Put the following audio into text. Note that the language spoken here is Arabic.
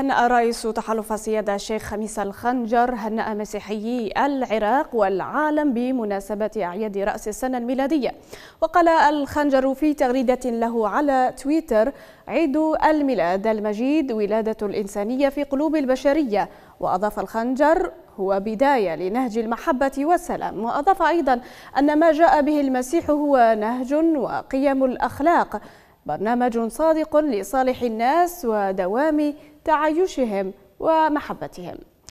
هنأ رئيس تحالف السيادة الشيخ خميس الخنجر هنأ مسيحيي العراق والعالم بمناسبة أعياد رأس السنة الميلادية وقال الخنجر في تغريدة له على تويتر عيد الميلاد المجيد ولادة الإنسانية في قلوب البشرية وأضاف الخنجر هو بداية لنهج المحبة والسلام وأضاف أيضا أن ما جاء به المسيح هو نهج وقيم الأخلاق برنامج صادق لصالح الناس ودوام تعايشهم ومحبتهم